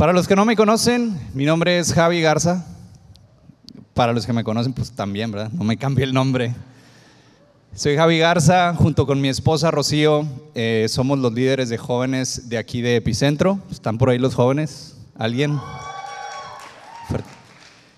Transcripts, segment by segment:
Para los que no me conocen, mi nombre es Javi Garza. Para los que me conocen, pues también, ¿verdad? No me cambié el nombre. Soy Javi Garza, junto con mi esposa Rocío, eh, somos los líderes de jóvenes de aquí de Epicentro. ¿Están por ahí los jóvenes? ¿Alguien?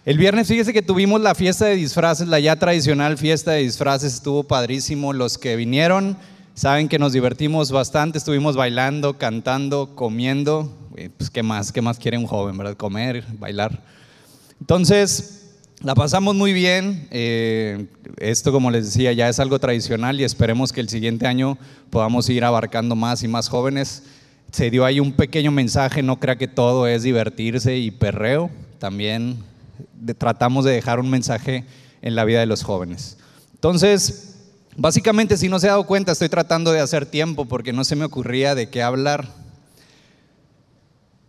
El viernes, fíjese que tuvimos la fiesta de disfraces, la ya tradicional fiesta de disfraces, estuvo padrísimo. Los que vinieron, Saben que nos divertimos bastante, estuvimos bailando, cantando, comiendo. Eh, pues, ¿qué más? ¿Qué más quiere un joven, verdad? Comer, bailar. Entonces, la pasamos muy bien. Eh, esto, como les decía, ya es algo tradicional y esperemos que el siguiente año podamos ir abarcando más y más jóvenes. Se dio ahí un pequeño mensaje, no crea que todo es divertirse y perreo. También tratamos de dejar un mensaje en la vida de los jóvenes. Entonces, Básicamente, si no se ha dado cuenta, estoy tratando de hacer tiempo porque no se me ocurría de qué hablar.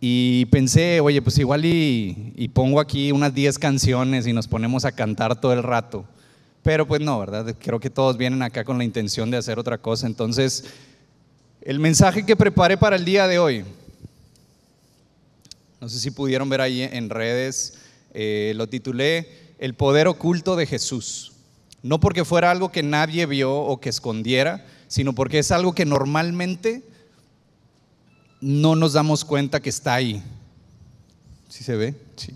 Y pensé, oye, pues igual y, pongo aquí unas 10 canciones y nos ponemos a cantar todo el rato. Pero pues no, ¿verdad? Creo que todos vienen acá con la intención de hacer otra cosa. Entonces, el mensaje que preparé para el día de hoy, no sé si pudieron ver ahí en redes, eh, lo titulé El poder oculto de Jesús. No porque fuera algo que nadie vio o que escondiera, sino porque es algo que normalmente no nos damos cuenta que está ahí. ¿Sí se ve? Sí.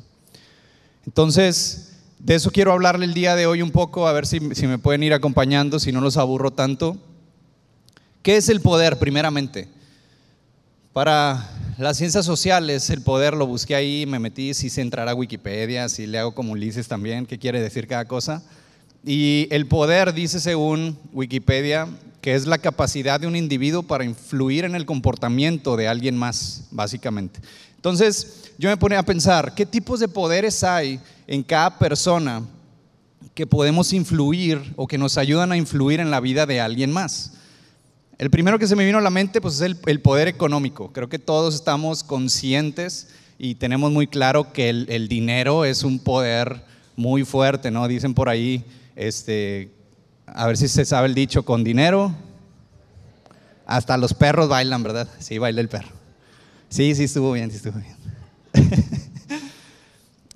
Entonces, de eso quiero hablarle el día de hoy un poco, a ver si, me pueden ir acompañando, si no los aburro tanto. ¿Qué es el poder, primeramente? Para las ciencias sociales, el poder lo busqué ahí, me metí, si se entrará a Wikipedia, si le hago como Ulises también, qué quiere decir cada cosa. Y el poder, dice según Wikipedia, que es la capacidad de un individuo para influir en el comportamiento de alguien más, básicamente. Entonces, yo me ponía a pensar, ¿qué tipos de poderes hay en cada persona que podemos influir o que nos ayudan a influir en la vida de alguien más? El primero que se me vino a la mente pues, es el, poder económico. Creo que todos estamos conscientes y tenemos muy claro que el, el dinero es un poder muy fuerte, ¿no? Dicen por ahí este, a ver si se sabe el dicho, con dinero, hasta los perros bailan, ¿verdad? Sí, baila el perro. Sí, sí estuvo bien, sí estuvo bien.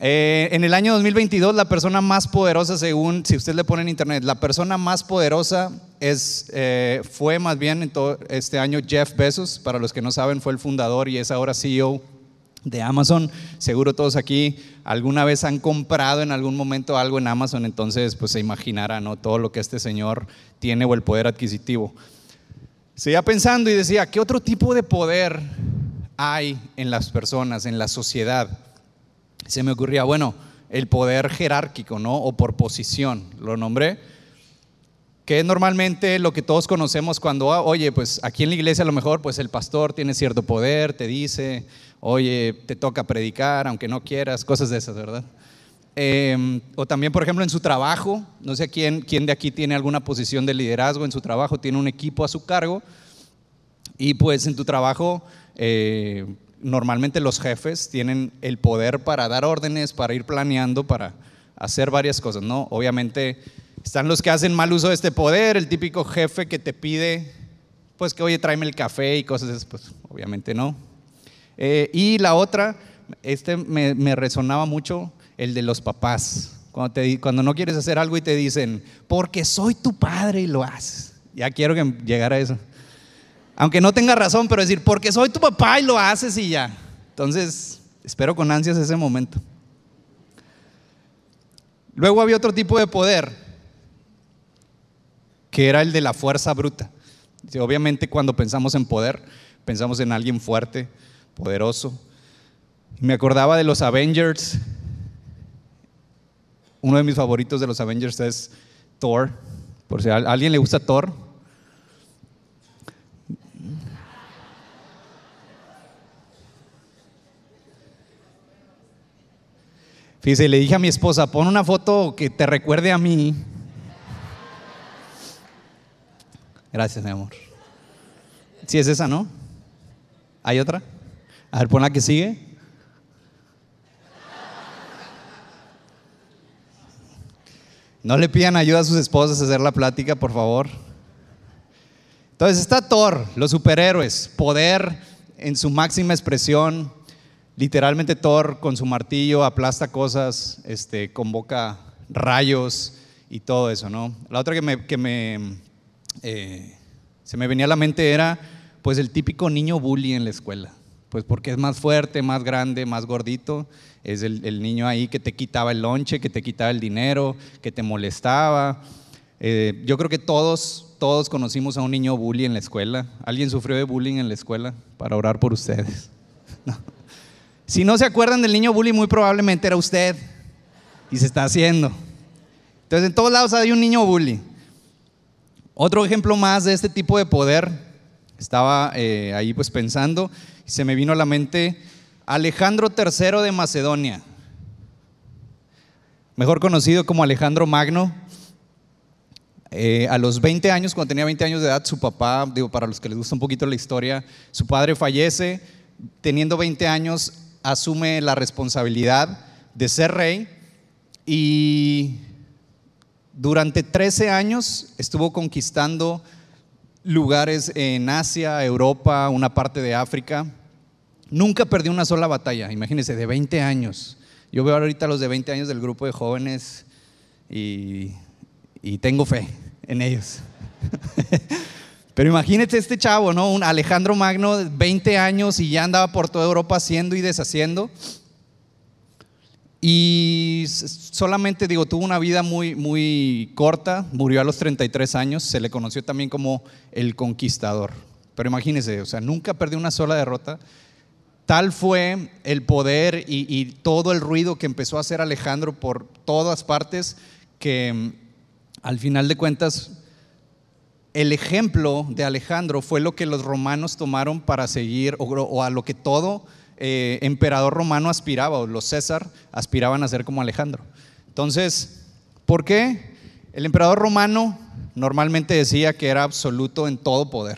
Eh, en el año 2022, la persona más poderosa, según, si usted le pone en internet, la persona más poderosa es, eh, fue más bien en este año Jeff Bezos, para los que no saben, fue el fundador y es ahora CEO de Amazon. Seguro todos aquí alguna vez han comprado en algún momento algo en Amazon, entonces pues se imaginará ¿no? todo lo que este señor tiene o el poder adquisitivo. Seguía pensando y decía, ¿qué otro tipo de poder hay en las personas, en la sociedad? Se me ocurría, bueno, el poder jerárquico, ¿no? O por posición, lo nombré que normalmente lo que todos conocemos cuando, ah, oye, pues aquí en la iglesia a lo mejor pues el pastor tiene cierto poder, te dice, oye, te toca predicar aunque no quieras, cosas de esas, ¿verdad? Em, o también, por ejemplo, en su trabajo, no sé quién, quién de aquí tiene alguna posición de liderazgo en su trabajo, tiene un equipo a su cargo, y pues en tu trabajo eh, normalmente los jefes tienen el poder para dar órdenes, para ir planeando, para hacer varias cosas, ¿no? Obviamente están los que hacen mal uso de este poder, el típico jefe que te pide, pues que oye, tráeme el café y cosas, así, pues obviamente no. Eh, y la otra, este me, resonaba mucho, el de los papás. Cuando, cuando no quieres hacer algo y te dicen, porque soy tu padre y lo haces. Ya quiero que llegara a eso. Aunque no tenga razón, pero decir, porque soy tu papá y lo haces y ya. Entonces, espero con ansias ese momento. Luego había otro tipo de poder, que era el de la fuerza bruta. Obviamente cuando pensamos en poder, pensamos en alguien fuerte, poderoso. Me acordaba de los Avengers. Uno de mis favoritos de los Avengers es Thor. Por si a alguien le gusta Thor. Fíjese, le dije a mi esposa, pon una foto que te recuerde a mí Gracias, mi amor. Si sí, es esa, ¿no? ¿Hay otra? A ver, pon la que sigue. No le pidan ayuda a sus esposas a hacer la plática, por favor. Entonces está Thor, los superhéroes, poder en su máxima expresión. Literalmente Thor con su martillo aplasta cosas, este, convoca rayos y todo eso, ¿no? La otra que me eh, se me venía a la mente era pues el típico niño bully en la escuela, pues porque es más fuerte, más grande, más gordito, es el, niño ahí que te quitaba el lonche, que te quitaba el dinero, que te molestaba. Eh, yo creo que todos, todos conocimos a un niño bully en la escuela. ¿Alguien sufrió de bullying en la escuela? Para orar por ustedes. Si no se acuerdan del niño bully, muy probablemente era usted y se está haciendo. Entonces, en todos lados hay un niño bully. Otro ejemplo más de este tipo de poder, estaba eh, ahí pues pensando, y se me vino a la mente Alejandro III de Macedonia, mejor conocido como Alejandro Magno. Eh, a los 20 años, cuando tenía 20 años de edad, su papá, digo, para los que les gusta un poquito la historia, su padre fallece, teniendo 20 años, asume la responsabilidad de ser rey y durante 13 años estuvo conquistando lugares en Asia, Europa, una parte de África. Nunca perdió una sola batalla, imagínense, de 20 años. Yo veo ahorita los de 20 años del grupo de jóvenes y, tengo fe en ellos. Pero imagínate este chavo, ¿no? Un Alejandro Magno, 20 años y ya andaba por toda Europa haciendo y deshaciendo. Y solamente digo, tuvo una vida muy, muy corta, murió a los 33 años, se le conoció también como el conquistador. Pero imagínense, o sea, nunca perdió una sola derrota. Tal fue el poder y, todo el ruido que empezó a hacer Alejandro por todas partes que mm, al final de cuentas el ejemplo de Alejandro fue lo que los romanos tomaron para seguir o a lo que todo eh, emperador romano aspiraba, o los César aspiraban a ser como Alejandro. Entonces, ¿por qué? El emperador romano normalmente decía que era absoluto en todo poder.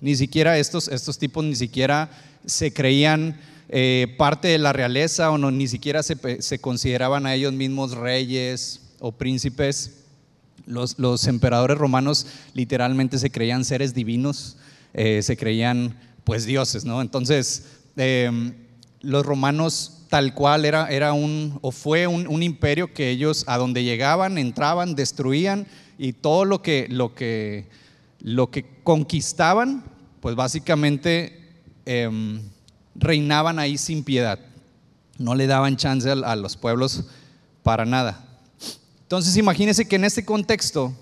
Ni siquiera estos, estos tipos ni siquiera se creían eh, parte de la realeza o no, ni siquiera se, consideraban a ellos mismos reyes o príncipes. Los, los emperadores romanos literalmente se creían seres divinos, eh, se creían pues dioses, ¿no? Entonces, Em, los romanos tal cual era, era un, o fue un, imperio que ellos a donde llegaban, entraban, destruían y todo lo que, lo que, lo que conquistaban, pues básicamente em, reinaban ahí sin piedad. No le daban chance a, los pueblos para nada. Entonces imagínense que en este contexto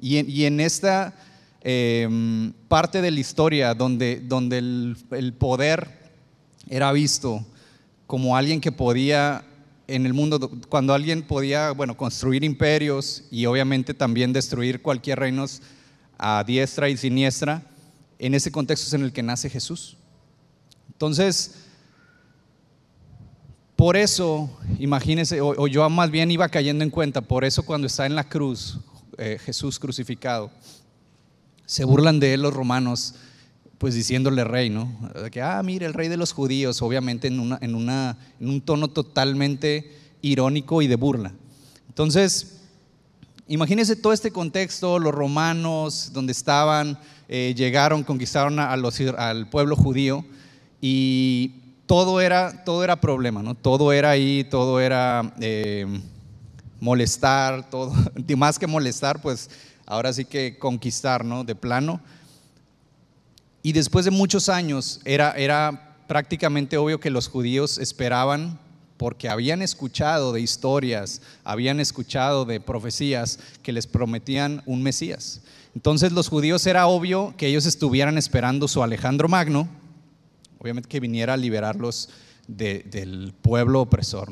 y en, esta em, parte de la historia donde, donde el poder era visto como alguien que podía, en el mundo, cuando alguien podía, bueno, construir imperios y obviamente también destruir cualquier reino a diestra y siniestra, en ese contexto es en el que nace Jesús. Entonces, por eso, imagínense, o, yo más bien iba cayendo en cuenta, por eso cuando está en la cruz, eh, Jesús crucificado, se burlan de él los romanos pues diciéndole rey, ¿no? Que, ah, mire, el rey de los judíos, obviamente en, en, un tono totalmente irónico y de burla. Entonces, imagínense todo este contexto, los romanos, donde estaban, eh, llegaron, conquistaron al pueblo judío y todo era, todo era problema, ¿no? Todo era ahí, todo era eh, molestar, todo, más que molestar, pues ahora sí que conquistar, ¿no? De plano. Y después de muchos años era, era prácticamente obvio que los judíos esperaban porque habían escuchado de historias, habían escuchado de profecías que les prometían un Mesías. Entonces los judíos era obvio que ellos estuvieran esperando su Alejandro Magno, obviamente que viniera a liberarlos del pueblo opresor.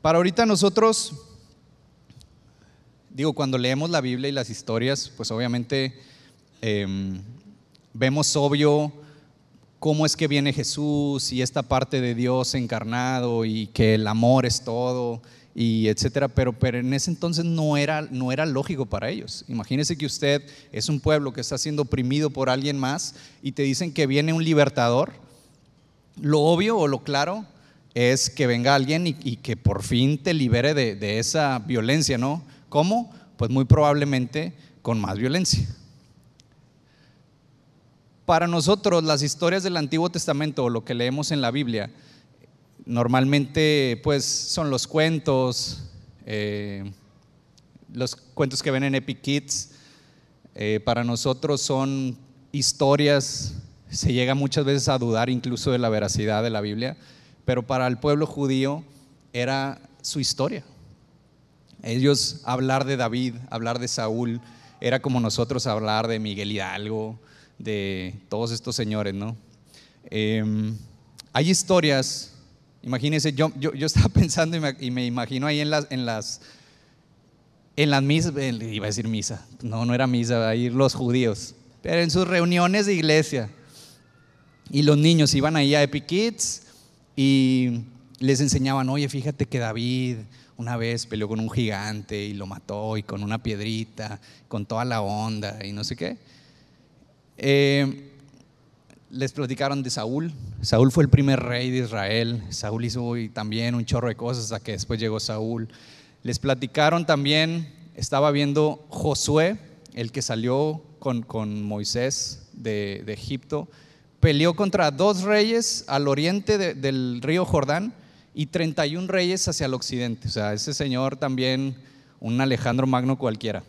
Para ahorita nosotros digo, cuando leemos la Biblia y las historias, pues obviamente em, vemos obvio cómo es que viene Jesús y esta parte de Dios encarnado y que el amor es todo y etcétera, pero, pero en ese entonces no era, no era lógico para ellos. Imagínese que usted es un pueblo que está siendo oprimido por alguien más y te dicen que viene un libertador. Lo obvio o lo claro es que venga alguien y, que por fin te libere de, de esa violencia, ¿no? ¿Cómo? Pues muy probablemente con más violencia. Para nosotros las historias del Antiguo Testamento o lo que leemos en la Biblia, normalmente pues son los cuentos, eh, los cuentos que ven en Epic Kids, eh, para nosotros son historias, se llega muchas veces a dudar incluso de la veracidad de la Biblia, pero para el pueblo judío era su historia, ellos hablar de David, hablar de Saúl, era como nosotros hablar de Miguel Hidalgo, de todos estos señores, ¿no? Em, hay historias, imagínense, yo, yo, estaba pensando y me, imagino ahí en las, en las, en las misas, iba a decir misa, no, no era misa, ahí los judíos, pero en sus reuniones de iglesia. Y los niños iban ahí a Epic Kids y les enseñaban, oye, fíjate que David una vez peleó con un gigante y lo mató y con una piedrita, con toda la onda y no sé qué. Eh, les platicaron de Saúl. Saúl fue el primer rey de Israel. Saúl hizo también un chorro de cosas hasta que después llegó Saúl. Les platicaron también, estaba viendo Josué, el que salió con, con Moisés de, Egipto. Peleó contra dos reyes al oriente del río Jordán y 31 reyes hacia el occidente. O sea, ese señor también un Alejandro Magno cualquiera.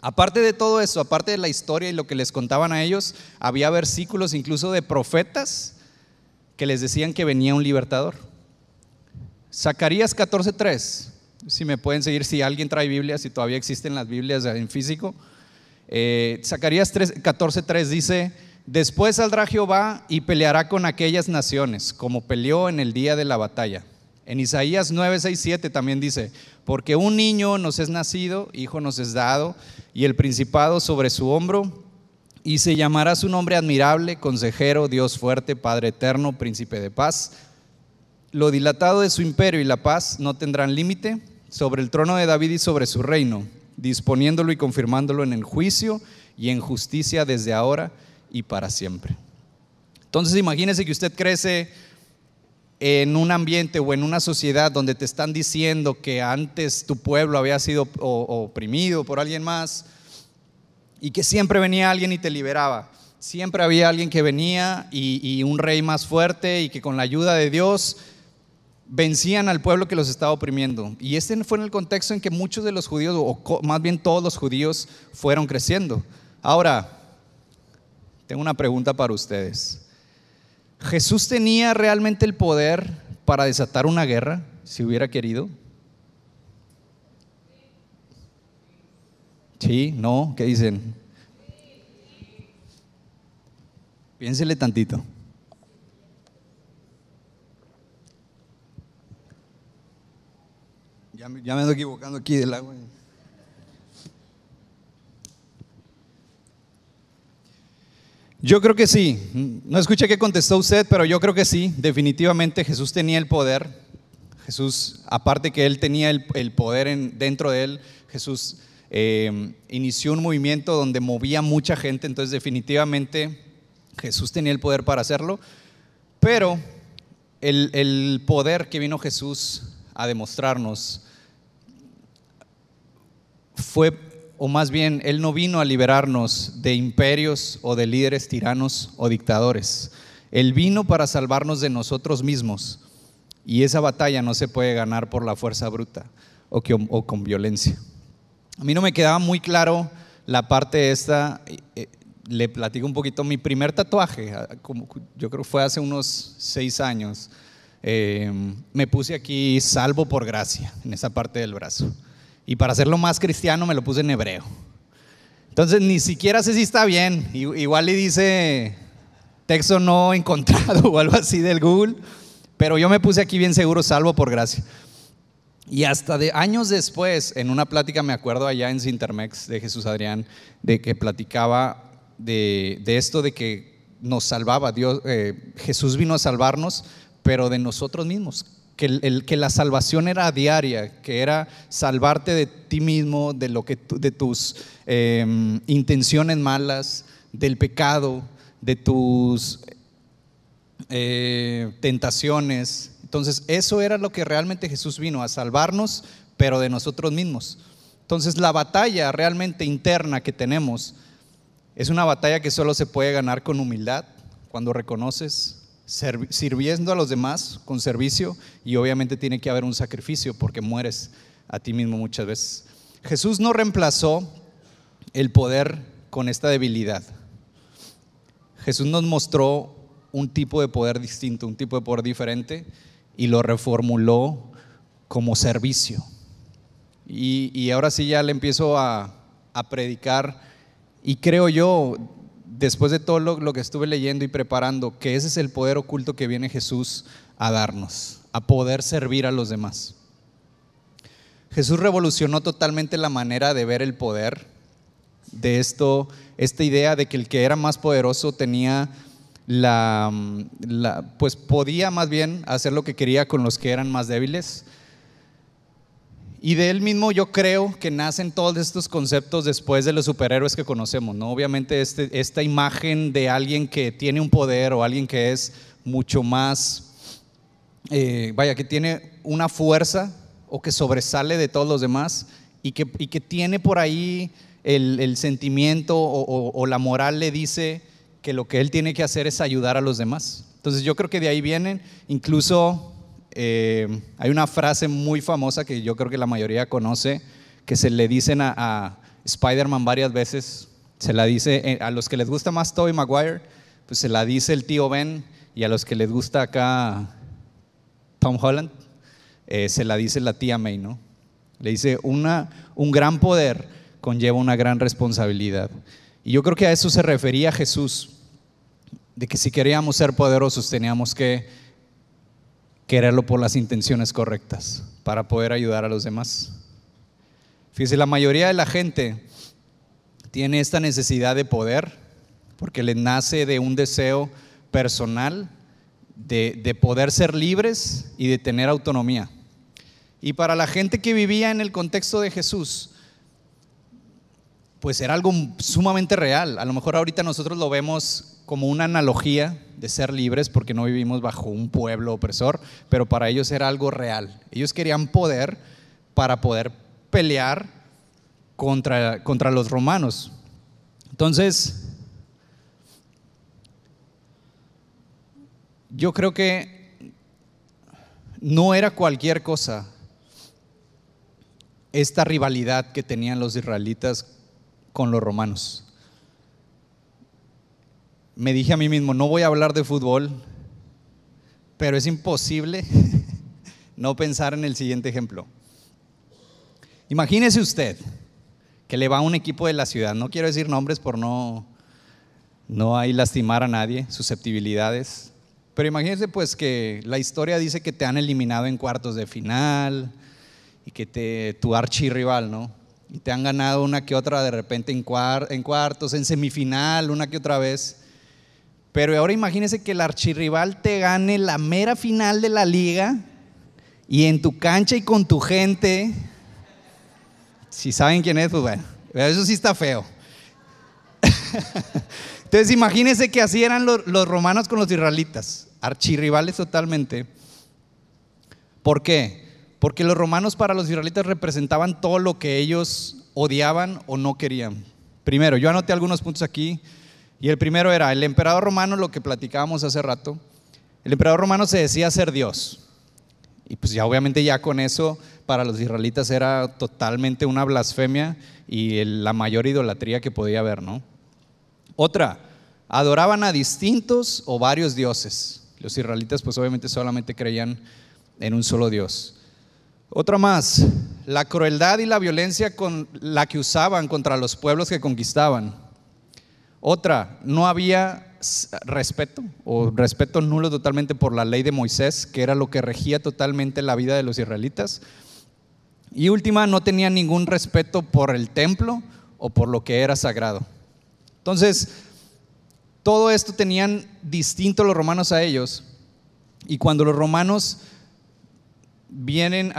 Aparte de todo eso, aparte de la historia y lo que les contaban a ellos, había versículos incluso de profetas que les decían que venía un libertador. Zacarías 14:3, si me pueden seguir, si alguien trae Biblia, si todavía existen las Biblias en físico. Eh, Zacarías 14:3 dice, Después saldrá Jehová y peleará con aquellas naciones, como peleó en el día de la batalla. En Isaías 9, 6, 7 también dice, porque un niño nos es nacido, hijo nos es dado, y el principado sobre su hombro, y se llamará su nombre admirable, consejero, Dios fuerte, Padre eterno, príncipe de paz. Lo dilatado de su imperio y la paz no tendrán límite sobre el trono de David y sobre su reino, disponiéndolo y confirmándolo en el juicio y en justicia desde ahora y para siempre. Entonces imagínese que usted crece en un ambiente o en una sociedad donde te están diciendo que antes tu pueblo había sido oprimido por alguien más y que siempre venía alguien y te liberaba. Siempre había alguien que venía y, un rey más fuerte y que con la ayuda de Dios vencían al pueblo que los estaba oprimiendo. Y este fue en el contexto en que muchos de los judíos, o más bien todos los judíos, fueron creciendo. Ahora, tengo una pregunta para ustedes. ¿Jesús tenía realmente el poder para desatar una guerra si hubiera querido? Sí, no, ¿qué dicen? Piénsele tantito. Ya, ya me ando equivocando aquí del agua. Yo creo que sí. No escuché qué contestó usted, pero yo creo que sí. Definitivamente Jesús tenía el poder. Jesús, aparte que él tenía el, poder en, dentro de él, Jesús eh, inició un movimiento donde movía mucha gente, entonces definitivamente Jesús tenía el poder para hacerlo, pero el, el poder que vino Jesús a demostrarnos fue o más bien, Él no vino a liberarnos de imperios o de líderes tiranos o dictadores. Él vino para salvarnos de nosotros mismos. Y esa batalla no se puede ganar por la fuerza bruta o, con violencia. A mí no me quedaba muy claro la parte esta. Eh, eh, le platico un poquito. Mi primer tatuaje, ah, yo creo fue hace unos seis años, eh, me puse aquí salvo por gracia, en esa parte del brazo. Y para hacerlo más cristiano me lo puse en hebreo. Entonces ni siquiera sé si está bien. Igual le dice texto no encontrado o algo así del Google. Pero yo me puse aquí bien seguro, salvo por gracia. Y hasta de años después, en una plática, me acuerdo allá en Sintermex de Jesús Adrián, de que platicaba de, esto de que nos salvaba Dios, eh, Jesús vino a salvarnos, pero de nosotros mismos que, la salvación era diaria, que era salvarte de ti mismo, de, lo que de tus em, intenciones malas, del pecado, de tus eh, tentaciones. Entonces, eso era lo que realmente Jesús vino, a salvarnos, pero de nosotros mismos. Entonces, la batalla realmente interna que tenemos es una batalla que solo se puede ganar con humildad, cuando reconoces sirviendo a los demás con servicio y obviamente tiene que haber un sacrificio porque mueres a ti mismo muchas veces. Jesús no reemplazó el poder con esta debilidad. Jesús nos mostró un tipo de poder distinto, un tipo de poder diferente y lo reformuló como servicio. Y, ahora sí ya le empiezo a predicar y creo yo, después de todo lo, que estuve leyendo y preparando, que ese es el poder oculto que viene Jesús a darnos, a poder servir a los demás. Jesús revolucionó totalmente la manera de ver el poder, de esto, esta idea de que el que era más poderoso tenía la mm, pues podía más bien hacer lo que quería con los que eran más débiles y de él mismo yo creo que nacen todos estos conceptos después de los superhéroes que conocemos, ¿no? Obviamente este, esta imagen de alguien que tiene un poder o alguien que es mucho más, eh, vaya, que tiene una fuerza o que sobresale de todos los demás y que, que tiene por ahí el, sentimiento o la moral le dice que lo que él tiene que hacer es ayudar a los demás. Entonces yo creo que de ahí vienen, incluso eh, hay una frase muy famosa que yo creo que la mayoría conoce, que se le dicen a, Spider-Man varias veces, se la dice eh, a los que les gusta más Tobey Maguire, pues se la dice el tío Ben, y a los que les gusta acá Tom Holland, eh, se la dice la tía May, ¿no? Le dice, un gran poder conlleva una gran responsabilidad. Y yo creo que a eso se refería Jesús, de que si queríamos ser poderosos teníamos que quererlo por las intenciones correctas para poder ayudar a los demás. Fíjese, la mayoría de la gente tiene esta necesidad de poder porque le nace de un deseo personal de, de, poder ser libres y de tener autonomía. Y para la gente que vivía en el contexto de Jesús, pues era algo sumamente real. A lo mejor ahorita nosotros lo vemos como una analogía de ser libres porque no vivimos bajo un pueblo opresor, pero para ellos era algo real. Ellos querían poder para poder pelear contra, contra los romanos. Entonces, yo creo que no era cualquier cosa esta rivalidad que tenían los israelitas con los romanos me dije a mí mismo, no voy a hablar de fútbol, pero es imposible no pensar en el siguiente ejemplo. Imagínese usted que le va a un equipo de la ciudad, no quiero decir nombres por no, no hay lastimar a nadie, susceptibilidades, pero imagínese pues que la historia dice que te han eliminado en cuartos de final y que te, tu archirrival, ¿no? Y te han ganado una que otra de repente en, en cuartos, en semifinal, una que otra vez. Pero ahora imagínese que el archirrival te gane la mera final de la liga y en tu cancha y con tu gente. Si saben quién es, pues bueno, eso sí está feo. Entonces imagínese que así eran los, los, romanos con los israelitas, archirrivales totalmente. ¿Por qué? Porque los romanos para los israelitas representaban todo lo que ellos odiaban o no querían. Primero, yo anoté algunos puntos aquí y el primero era, el emperador romano, lo que platicábamos hace rato, el emperador romano se decía ser Dios. Y pues ya obviamente ya con eso para los israelitas era totalmente una blasfemia y la mayor idolatría que podía haber, ¿no? Otra, adoraban a distintos o varios dioses. Los israelitas pues obviamente solamente creían en un solo Dios. Otra más, la crueldad y la violencia con la que usaban contra los pueblos que conquistaban. Otra, no había respeto o respeto nulo totalmente por la ley de Moisés, que era lo que regía totalmente la vida de los israelitas. Y última, no tenía ningún respeto por el templo o por lo que era sagrado. Entonces, todo esto tenían distinto los romanos a ellos. Y cuando los romanos vienen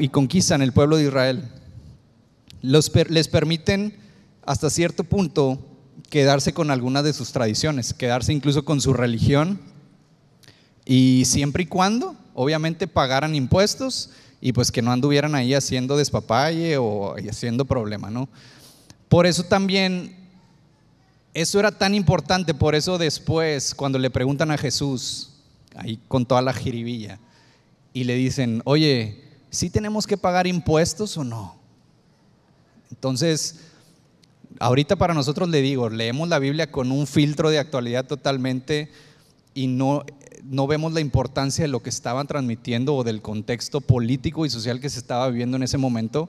y conquistan el pueblo de Israel, les permiten hasta cierto punto quedarse con algunas de sus tradiciones, quedarse incluso con su religión, y siempre y cuando, obviamente, pagaran impuestos y pues que no anduvieran ahí haciendo despapalle o haciendo problema, ¿no? Por eso también, eso era tan importante, por eso después, cuando le preguntan a Jesús, ahí con toda la jiribilla, y le dicen, oye, ¿sí tenemos que pagar impuestos o no? Entonces, ahorita para nosotros le digo, leemos la Biblia con un filtro de actualidad totalmente y no, no vemos la importancia de lo que estaban transmitiendo o del contexto político y social que se estaba viviendo en ese momento,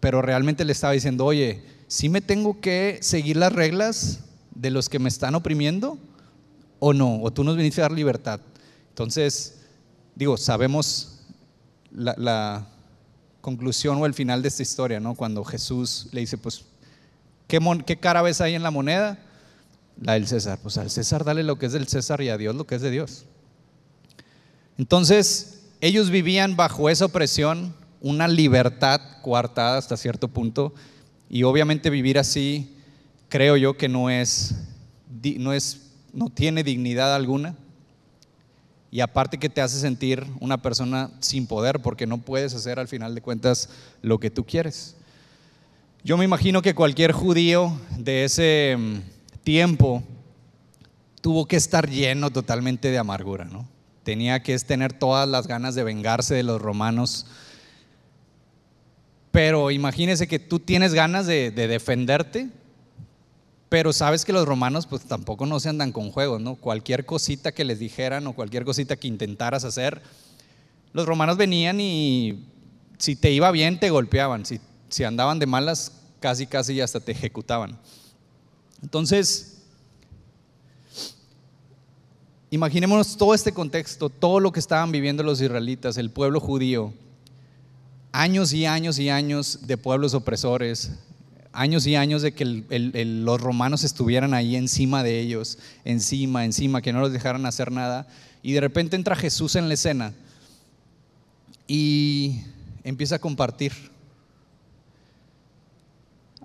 pero realmente le estaba diciendo, oye, ¿sí me tengo que seguir las reglas de los que me están oprimiendo o no, o tú nos viniste a dar libertad. Entonces, digo, sabemos la, la conclusión o el final de esta historia, ¿no? Cuando Jesús le dice, pues ¿Qué, cara ves ahí en la moneda? La del César. Pues al César dale lo que es del César y a Dios lo que es de Dios. Entonces, ellos vivían bajo esa opresión, una libertad coartada hasta cierto punto, y obviamente vivir así, creo yo que no es, no es, no tiene dignidad alguna. Y aparte que te hace sentir una persona sin poder porque no puedes hacer al final de cuentas lo que tú quieres. Yo me imagino que cualquier judío de ese mm, tiempo tuvo que estar lleno totalmente de amargura, ¿no? Tenía que tener todas las ganas de vengarse de los romanos. Pero imagínese que tú tienes ganas de, defenderte, pero sabes que los romanos pues tampoco no se andan con juegos, ¿no? Cualquier cosita que les dijeran o cualquier cosita que intentaras hacer, los romanos venían y si te iba bien te golpeaban, si si andaban de malas, casi, casi hasta te ejecutaban. Entonces, imaginémonos todo este contexto, todo lo que estaban viviendo los israelitas, el pueblo judío, años y años y años de pueblos opresores, años y años de que los romanos estuvieran ahí encima de ellos, encima, encima, que no los dejaran hacer nada. Y de repente entra Jesús en la escena y empieza a compartir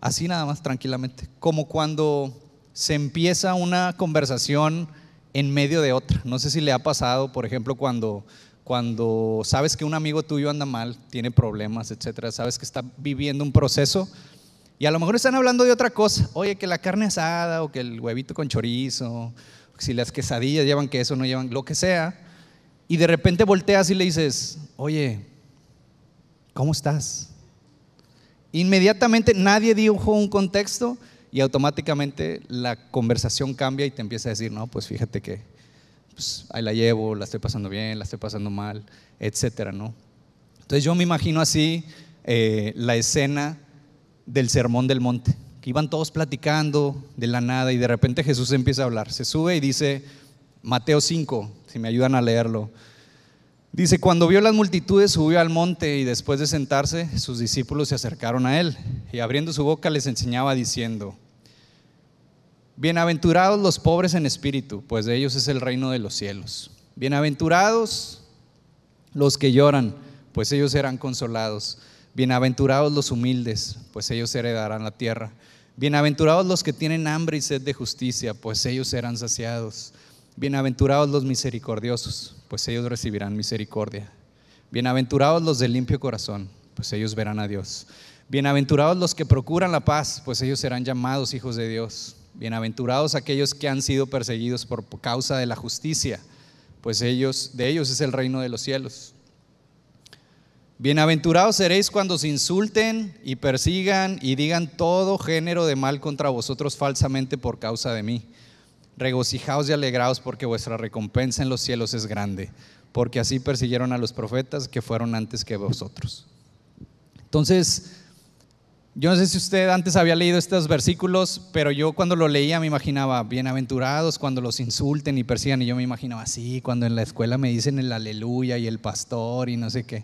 Así nada más, tranquilamente. Como cuando se empieza una conversación en medio de otra. No sé si le ha pasado, por ejemplo, cuando, sabes que un amigo tuyo anda mal, tiene problemas, etcétera, sabes que está viviendo un proceso y a lo mejor están hablando de otra cosa. Oye, que la carne asada o que el huevito con chorizo, si las quesadillas llevan queso, no llevan lo que sea. Y de repente volteas y le dices, oye, ¿cómo estás? Inmediatamente nadie dijo un contexto y automáticamente la conversación cambia y te empieza a decir, no, pues fíjate que pues, ahí la llevo, la estoy pasando bien, la estoy pasando mal, etcétera, ¿no? Entonces yo me imagino así eh, la escena del sermón del monte, que iban todos platicando de la nada y de repente Jesús empieza a hablar, se sube y dice, Mateo 5, si me ayudan a leerlo. Dice, cuando vio las multitudes subió al monte y después de sentarse sus discípulos se acercaron a él y abriendo su boca les enseñaba diciendo, Bienaventurados los pobres en espíritu, pues de ellos es el reino de los cielos. Bienaventurados los que lloran, pues ellos serán consolados. Bienaventurados los humildes, pues ellos heredarán la tierra. Bienaventurados los que tienen hambre y sed de justicia, pues ellos serán saciados. Bienaventurados los misericordiosos, pues ellos recibirán misericordia. Bienaventurados los de limpio corazón, pues ellos verán a Dios. Bienaventurados los que procuran la paz, pues ellos serán llamados hijos de Dios. Bienaventurados aquellos que han sido perseguidos por causa de la justicia, pues de ellos es el reino de los cielos. Bienaventurados seréis cuando os insulten y persigan y digan todo género de mal contra vosotros falsamente por causa de mí regocijaos y alegraos porque vuestra recompensa en los cielos es grande, porque así persiguieron a los profetas que fueron antes que vosotros. Entonces, yo no sé si usted antes había leído estos versículos, pero yo cuando lo leía me imaginaba, bienaventurados cuando los insulten y persigan, y yo me imaginaba así, cuando en la escuela me dicen el aleluya y el pastor y no sé qué.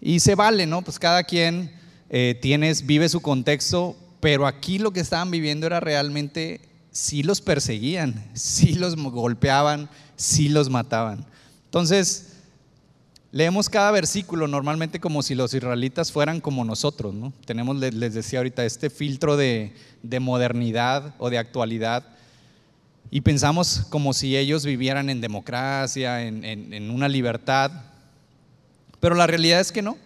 Y se vale, ¿no? Pues cada quien eh, vive su contexto, pero aquí lo que estaban viviendo era realmente sí los perseguían, sí los golpeaban, sí los mataban. Entonces, leemos cada versículo normalmente como si los israelitas fueran como nosotros, ¿no? Tenemos, les decía ahorita, este filtro de, modernidad o de actualidad y pensamos como si ellos vivieran en democracia, en, una libertad, pero la realidad es que no.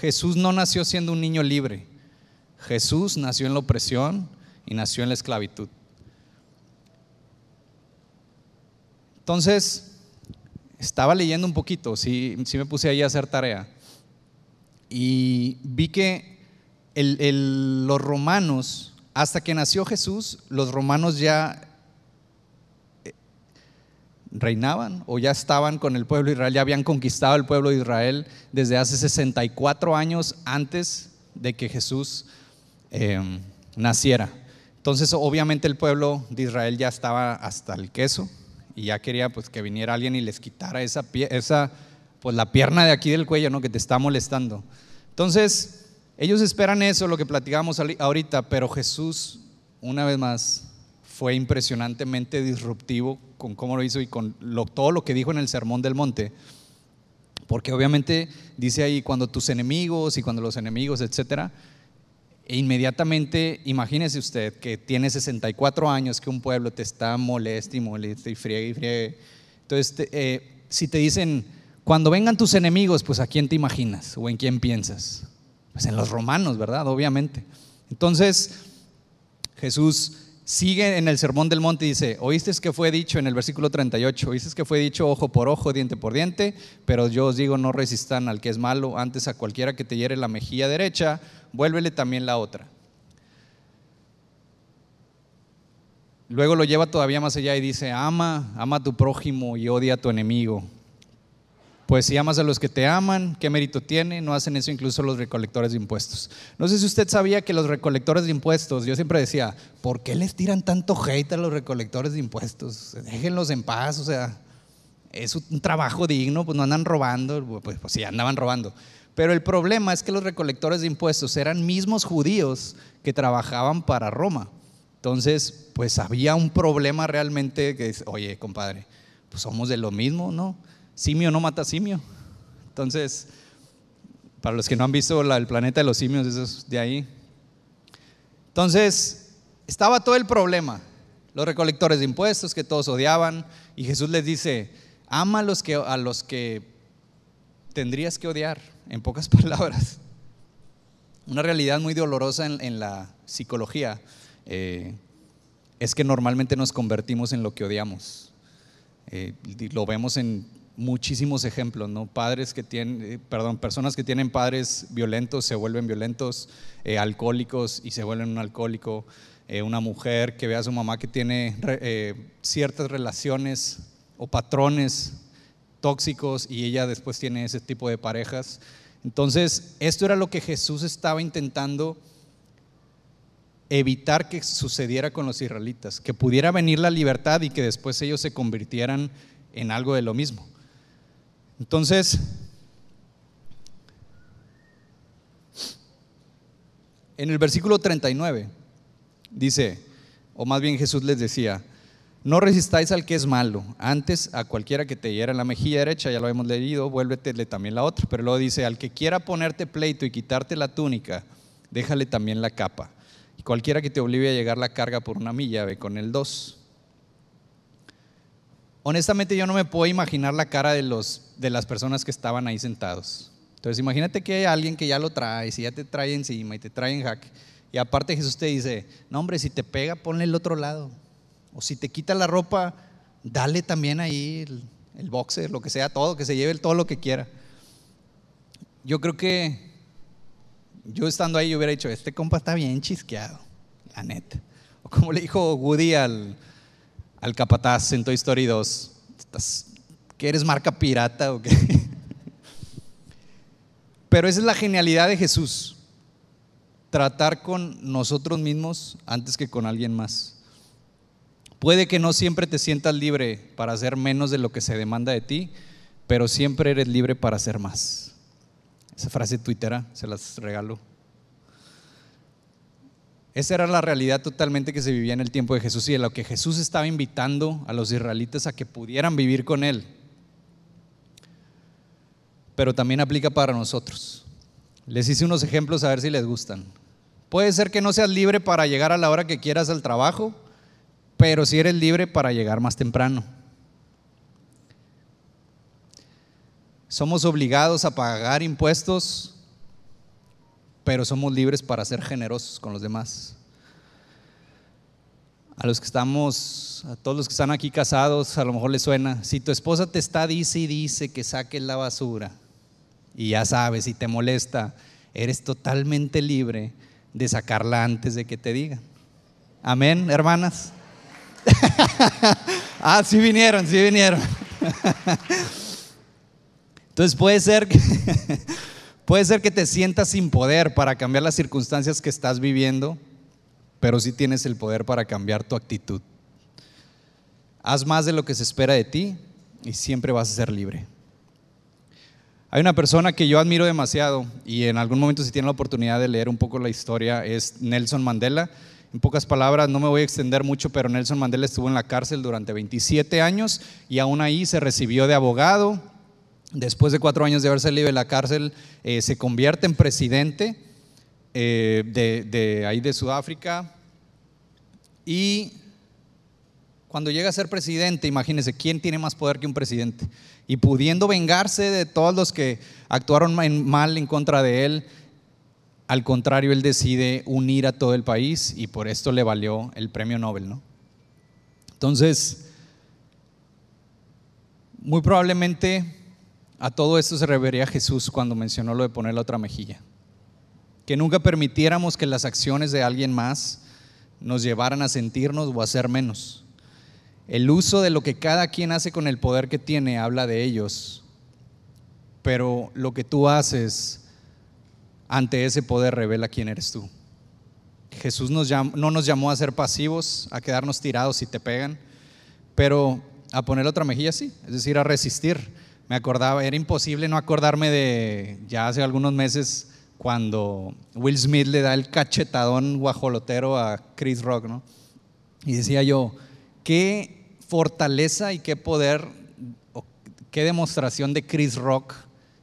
Jesús no nació siendo un niño libre. Jesús nació en la opresión y nació en la esclavitud. Entonces, estaba leyendo un poquito, sí, me puse ahí a hacer tarea. Y vi que los romanos, hasta que nació Jesús, los romanos ya eh, reinaban o ya estaban con el pueblo de Israel, ya habían conquistado el pueblo de Israel desde hace 64 años antes de que Jesús eh, naciera. Entonces, obviamente el pueblo de Israel ya estaba hasta el queso y ya quería pues que viniera alguien y les quitara esa, esa pues la pierna de aquí del cuello, ¿no? Que te está molestando. Entonces, ellos esperan eso, lo que platicamos ahorita, pero Jesús, una vez más, fue impresionantemente disruptivo con cómo lo hizo y con todo lo que dijo en el Sermón del Monte. Porque obviamente dice ahí, cuando tus enemigos y cuando los enemigos, etcétera, e inmediatamente, imagínese usted que tiene 64 años, que un pueblo te está molesto y molesto y friegue y friegue. Entonces, eh, si te dicen, cuando vengan tus enemigos, pues a quién te imaginas o en quién piensas. Pues en los romanos, ¿verdad? Obviamente. Entonces, Jesús sigue en el Sermón del Monte y dice, oíste que fue dicho en el versículo 38, oíste que fue dicho ojo por ojo, diente por diente, pero yo os digo, no resistan al que es malo, antes a cualquiera que te hiere la mejilla derecha, vuélvele también la otra. Luego lo lleva todavía más allá y dice, ama, ama a tu prójimo y odia a tu enemigo. Pues si amas a los que te aman, ¿qué mérito tiene? No hacen eso incluso los recolectores de impuestos. No sé si usted sabía que los recolectores de impuestos, yo siempre decía, ¿por qué les tiran tanto hate a los recolectores de impuestos? Déjenlos en paz, o sea, es un trabajo digno, pues no andan robando, pues, pues, sí, andaban robando. Pero el problema es que los recolectores de impuestos eran mismos judíos que trabajaban para Roma. Entonces, pues había un problema realmente que es, oye, compadre, pues somos de lo mismo, ¿no? simio no mata simio. Entonces, para los que no han visto el planeta de los simios, eso es de ahí. Entonces, estaba todo el problema. Los recolectores de impuestos que todos odiaban. Y Jesús les dice, ama a los que, a los que tendrías que odiar, en pocas palabras. Una realidad muy dolorosa en, la psicología eh, es que normalmente nos convertimos en lo que odiamos. Eh, lo vemos en muchísimos ejemplos, ¿no? Padres que tienen, eh, perdón, personas que tienen padres violentos se vuelven violentos, eh, alcohólicos y se vuelven un alcohólico. Eh, una mujer que ve a su mamá que tiene ciertas relaciones o patrones tóxicos y ella después tiene ese tipo de parejas. Entonces, esto era lo que Jesús estaba intentando evitar que sucediera con los israelitas, que pudiera venir la libertad y que después ellos se convirtieran en algo de lo mismo. Entonces, en el versículo 39 dice, o más bien Jesús les decía, no resistáis al que es malo, antes a cualquiera que te hiera en la mejilla derecha, ya lo hemos leído, vuélvetele también la otra, pero luego dice, al que quiera ponerte pleito y quitarte la túnica, déjale también la capa. Y cualquiera que te obligue a llegar la carga por una milla, ve con el dos honestamente yo no me puedo imaginar la cara de, los, de las personas que estaban ahí sentados. Entonces imagínate que hay alguien que ya lo trae, si ya te trae encima y te trae en hack. Y aparte Jesús te dice, no hombre, si te pega, ponle el otro lado. O si te quita la ropa, dale también ahí el, boxer, lo que sea, todo, que se lleve todo lo que quiera. Yo creo que yo estando ahí yo hubiera dicho, este compa está bien chisqueado, la neta. O como le dijo Woody al, al capataz en Toy Story 2. ¿Que eres marca pirata o qué? Pero esa es la genialidad de Jesús. Tratar con nosotros mismos antes que con alguien más. Puede que no siempre te sientas libre para hacer menos de lo que se demanda de ti, pero siempre eres libre para hacer más. Esa frase Twittera se las regalo. Esa era la realidad totalmente que se vivía en el tiempo de Jesús y de lo que Jesús estaba invitando a los israelitas a que pudieran vivir con Él. Pero también aplica para nosotros. Les hice unos ejemplos a ver si les gustan. Puede ser que no seas libre para llegar a la hora que quieras al trabajo, pero si sí eres libre para llegar más temprano. Somos obligados a pagar impuestos pero somos libres para ser generosos con los demás. A los que estamos, a todos los que están aquí casados, a lo mejor les suena, si tu esposa te está, dice y dice que saques la basura, y ya sabes, si te molesta, eres totalmente libre de sacarla antes de que te diga. Amén, hermanas. ah, sí vinieron, sí vinieron. Entonces puede ser que... Puede ser que te sientas sin poder para cambiar las circunstancias que estás viviendo, pero sí tienes el poder para cambiar tu actitud. Haz más de lo que se espera de ti y siempre vas a ser libre. Hay una persona que yo admiro demasiado y en algún momento si tiene la oportunidad de leer un poco la historia es Nelson Mandela. En pocas palabras, no me voy a extender mucho, pero Nelson Mandela estuvo en la cárcel durante 27 años y aún ahí se recibió de abogado, después de cuatro años de haber salido de la cárcel, eh, se convierte en presidente eh, de, ahí de Sudáfrica. Y cuando llega a ser presidente, imagínense, ¿quién tiene más poder que un presidente? Y pudiendo vengarse de todos los que actuaron mal en contra de él, al contrario, él decide unir a todo el país y por esto le valió el premio Nobel, ¿no? Entonces, muy probablemente a todo esto se revería Jesús cuando mencionó lo de poner la otra mejilla. Que nunca permitiéramos que las acciones de alguien más nos llevaran a sentirnos o a ser menos. El uso de lo que cada quien hace con el poder que tiene habla de ellos, pero lo que tú haces ante ese poder revela quién eres tú. Jesús no nos llamó a ser pasivos, a quedarnos tirados si te pegan, pero a poner otra mejilla sí, es decir, a resistir me acordaba, era imposible no acordarme de ya hace algunos meses cuando Will Smith le da el cachetadón guajolotero a Chris Rock, ¿no? Y decía yo, qué fortaleza y qué poder, qué demostración de Chris Rock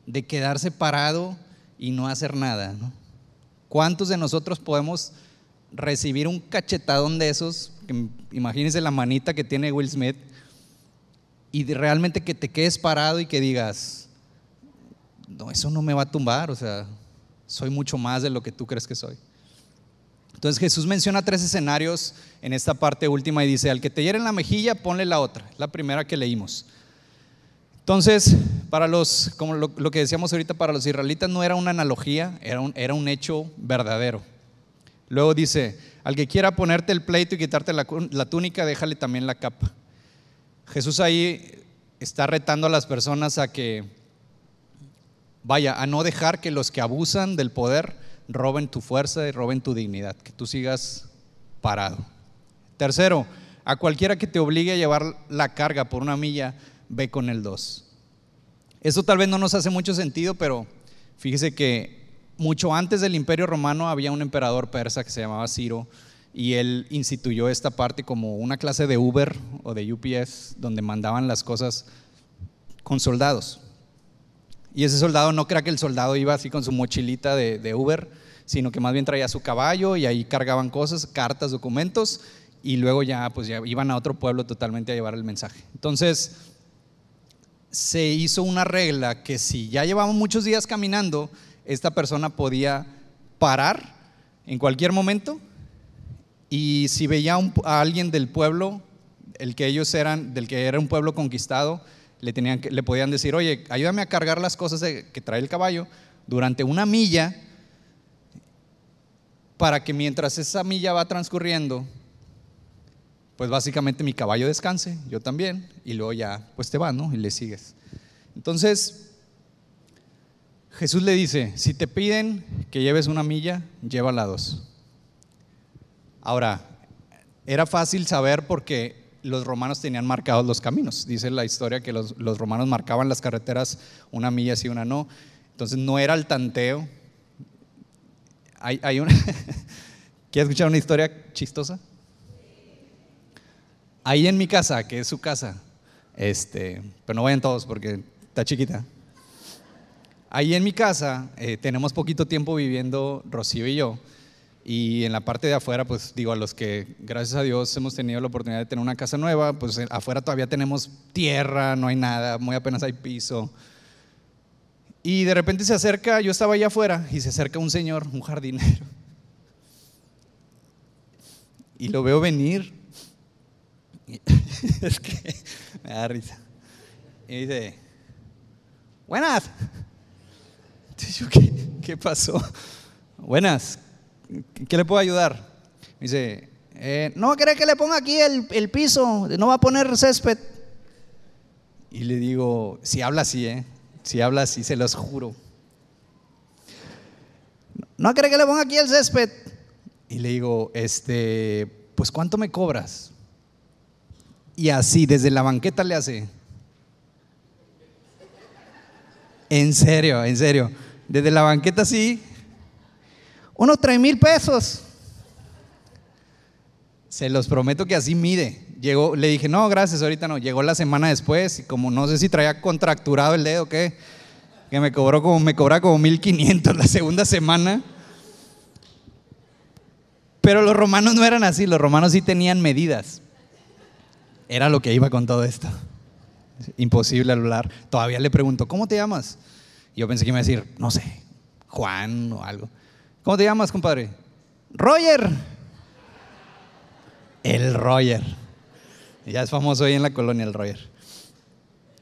de quedarse parado y no hacer nada, ¿no? ¿Cuántos de nosotros podemos recibir un cachetadón de esos? Imagínense la manita que tiene Will Smith y realmente que te quedes parado y que digas, no, eso no me va a tumbar, o sea, soy mucho más de lo que tú crees que soy. Entonces Jesús menciona tres escenarios en esta parte última y dice, al que te hiere en la mejilla, ponle la otra, la primera que leímos. Entonces, para los, como lo, que decíamos ahorita, para los israelitas no era una analogía, era un, era un hecho verdadero. Luego dice, al que quiera ponerte el pleito y quitarte la, la túnica, déjale también la capa. Jesús ahí está retando a las personas a que, vaya, a no dejar que los que abusan del poder roben tu fuerza y roben tu dignidad, que tú sigas parado. Tercero, a cualquiera que te obligue a llevar la carga por una milla, ve con el dos. Eso tal vez no nos hace mucho sentido, pero fíjese que mucho antes del Imperio Romano había un emperador persa que se llamaba Ciro, y él instituyó esta parte como una clase de Uber o de UPS donde mandaban las cosas con soldados. Y ese soldado no crea que el soldado iba así con su mochilita de, Uber, sino que más bien traía su caballo y ahí cargaban cosas, cartas, documentos y luego pues, ya iban a otro pueblo totalmente a llevar el mensaje. Entonces se hizo una regla que si ya llevamos muchos días caminando, esta persona podía parar en cualquier momento y si veía a alguien del pueblo, el que ellos eran, del que era un pueblo conquistado, le, tenían, le podían decir, oye, ayúdame a cargar las cosas que trae el caballo durante una milla para que mientras esa milla va transcurriendo, pues básicamente mi caballo descanse, yo también, y luego ya, pues te vas, ¿no? Y le sigues. Entonces, Jesús le dice, si te piden que lleves una milla, llévala dos. Ahora, era fácil saber porque los romanos tenían marcados los caminos. Dice la historia que los, romanos marcaban las carreteras una milla sí, una no. Entonces no era el tanteo. Hay, una ¿Quieres escuchar una historia chistosa? Ahí en mi casa, que es su casa, este, pero no vayan todos porque está chiquita. Ahí en mi casa eh, tenemos poquito tiempo viviendo Rocío y yo. Y en la parte de afuera, pues digo, a los que gracias a Dios hemos tenido la oportunidad de tener una casa nueva, pues afuera todavía tenemos tierra, no hay nada, muy apenas hay piso. Y de repente se acerca, yo estaba allá afuera, y se acerca un señor, un jardinero. Y lo veo venir. es que me da risa. Y dice, buenas. ¿qué, qué pasó? Buenas, ¿qué le puedo ayudar? Me dice, eh, ¿no cree que le ponga aquí el, piso? ¿No va a poner césped? Y le digo, si habla así, ¿eh? Si habla así, se los juro. ¿No cree que le ponga aquí el césped? Y le digo, este, pues ¿cuánto me cobras? Y así, desde la banqueta le hace. En serio, en serio. Desde la banqueta sí uno tres mil pesos. Se los prometo que así mide. Llegó, le dije, no, gracias, ahorita no. Llegó la semana después y como no sé si traía contracturado el dedo, ¿qué? Que me cobró como, me cobra como 1500 la segunda semana. Pero los romanos no eran así, los romanos sí tenían medidas. Era lo que iba con todo esto. Imposible hablar. Todavía le pregunto, ¿cómo te llamas? Yo pensé que iba a decir, no sé, Juan o algo. ¿Cómo te llamas, compadre? Roger. El Roger. Ya es famoso hoy en la colonia el Roger.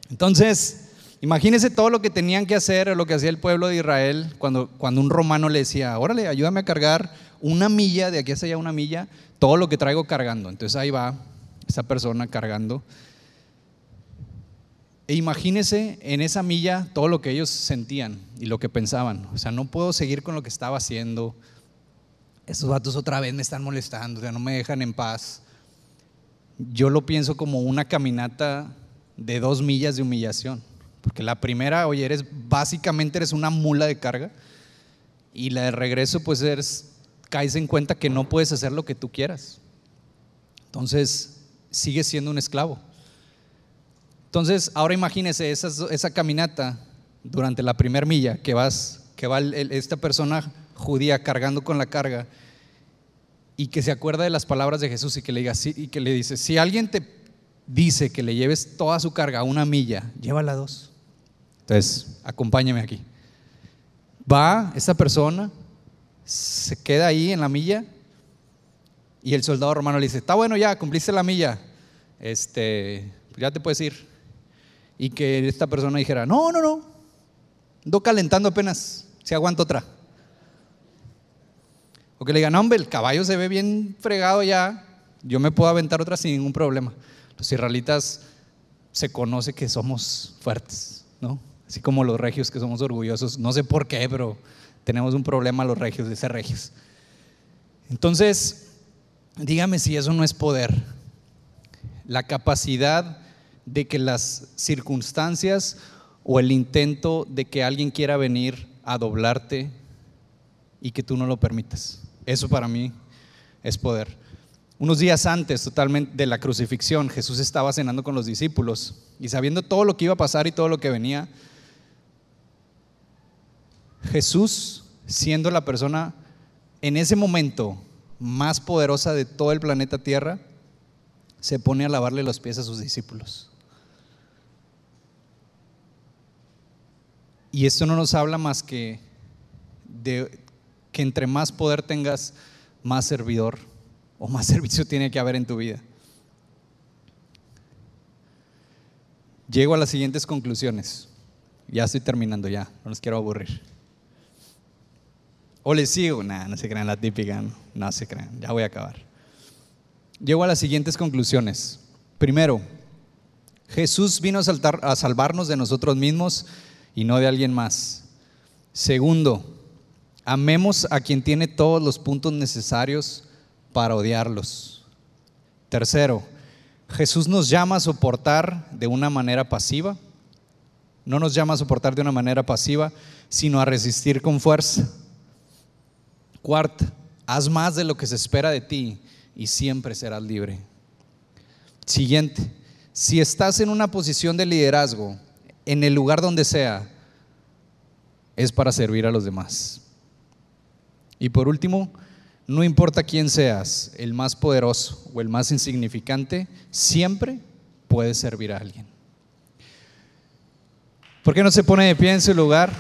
Entonces, imagínese todo lo que tenían que hacer lo que hacía el pueblo de Israel cuando, cuando un romano le decía, órale, ayúdame a cargar una milla, de aquí hacia allá una milla, todo lo que traigo cargando. Entonces ahí va esa persona cargando e imagínese en esa milla todo lo que ellos sentían y lo que pensaban. O sea, no puedo seguir con lo que estaba haciendo. Estos vatos otra vez me están molestando, o sea, no me dejan en paz. Yo lo pienso como una caminata de dos millas de humillación. Porque la primera, oye, eres básicamente eres una mula de carga. Y la de regreso, pues eres, caes en cuenta que no puedes hacer lo que tú quieras. Entonces, sigues siendo un esclavo. Entonces, ahora imagínese esa, esa caminata durante la primera milla que vas, que va esta persona judía cargando con la carga y que se acuerda de las palabras de Jesús y que le y que le dice, si alguien te dice que le lleves toda su carga a una milla, llévala dos. Entonces, acompáñame aquí. Va esta persona, se queda ahí en la milla y el soldado romano le dice, está bueno ya, cumpliste la milla, este, ya te puedes ir y que esta persona dijera, no, no, no, ando calentando apenas, si aguanto otra. O que le digan, no, hombre, el caballo se ve bien fregado ya, yo me puedo aventar otra sin ningún problema. Los israelitas se conoce que somos fuertes, ¿no? Así como los regios que somos orgullosos, no sé por qué, pero tenemos un problema los regios de ser regios. Entonces, dígame si eso no es poder. La capacidad de que las circunstancias o el intento de que alguien quiera venir a doblarte y que tú no lo permitas. Eso para mí es poder. Unos días antes totalmente de la crucifixión, Jesús estaba cenando con los discípulos y sabiendo todo lo que iba a pasar y todo lo que venía, Jesús, siendo la persona en ese momento más poderosa de todo el planeta Tierra, se pone a lavarle los pies a sus discípulos. Y esto no nos habla más que de que entre más poder tengas, más servidor o más servicio tiene que haber en tu vida. Llego a las siguientes conclusiones. Ya estoy terminando ya, no los quiero aburrir. O les sigo, nada, no se crean la típica, no, se crean, ya voy a acabar. Llego a las siguientes conclusiones. Primero, Jesús vino a salvarnos de nosotros mismos y no de alguien más. Segundo, amemos a quien tiene todos los puntos necesarios para odiarlos. Tercero, Jesús nos llama a soportar de una manera pasiva. No nos llama a soportar de una manera pasiva, sino a resistir con fuerza. Cuarto, haz más de lo que se espera de ti y siempre serás libre. Siguiente, si estás en una posición de liderazgo, en el lugar donde sea, es para servir a los demás. Y por último, no importa quién seas, el más poderoso o el más insignificante, siempre puedes servir a alguien. ¿Por qué no se pone de pie en su lugar?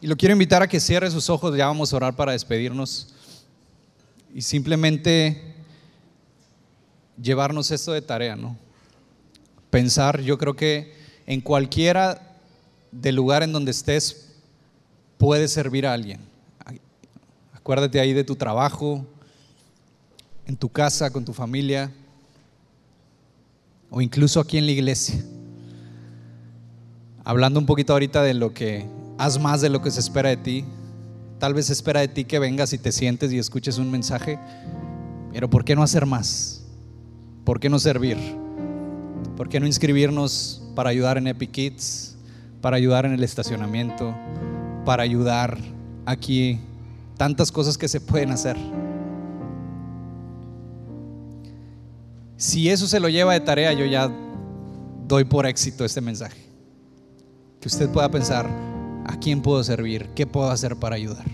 Y lo quiero invitar a que cierre sus ojos, ya vamos a orar para despedirnos. Y simplemente llevarnos esto de tarea, ¿no? Pensar, yo creo que en cualquiera del lugar en donde estés puede servir a alguien. Acuérdate ahí de tu trabajo, en tu casa, con tu familia, o incluso aquí en la iglesia. Hablando un poquito ahorita de lo que haz más de lo que se espera de ti, tal vez se espera de ti que vengas y te sientes y escuches un mensaje, pero ¿por qué no hacer más? ¿por qué no servir? ¿Por qué no inscribirnos para ayudar en Epic Kids, para ayudar en el estacionamiento, para ayudar aquí? Tantas cosas que se pueden hacer. Si eso se lo lleva de tarea, yo ya doy por éxito este mensaje. Que usted pueda pensar, ¿a quién puedo servir? ¿Qué puedo hacer para ayudar?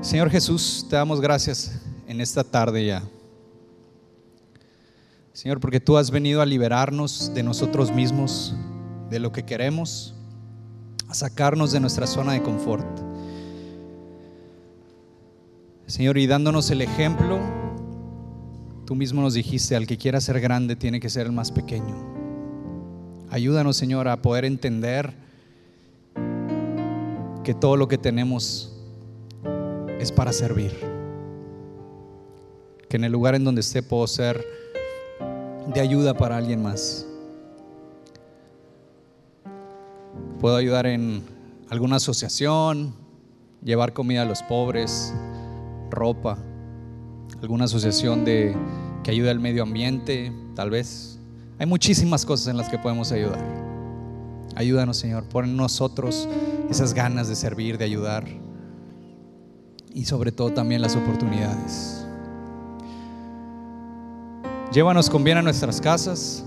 Señor Jesús, te damos gracias en esta tarde ya. Señor, porque tú has venido a liberarnos de nosotros mismos, de lo que queremos, a sacarnos de nuestra zona de confort. Señor, y dándonos el ejemplo, tú mismo nos dijiste, al que quiera ser grande tiene que ser el más pequeño. Ayúdanos, Señor, a poder entender que todo lo que tenemos es para servir. Que en el lugar en donde esté puedo ser de ayuda para alguien más. Puedo ayudar en alguna asociación, llevar comida a los pobres, ropa, alguna asociación de, que ayude al medio ambiente, tal vez. Hay muchísimas cosas en las que podemos ayudar. Ayúdanos, Señor, pon en nosotros esas ganas de servir, de ayudar y sobre todo también las oportunidades. Llévanos con bien a nuestras casas.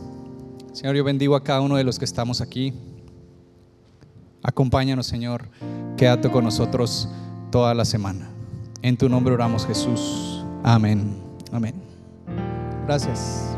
Señor, yo bendigo a cada uno de los que estamos aquí. Acompáñanos, Señor. Quédate con nosotros toda la semana. En tu nombre oramos, Jesús. Amén. Amén. Gracias.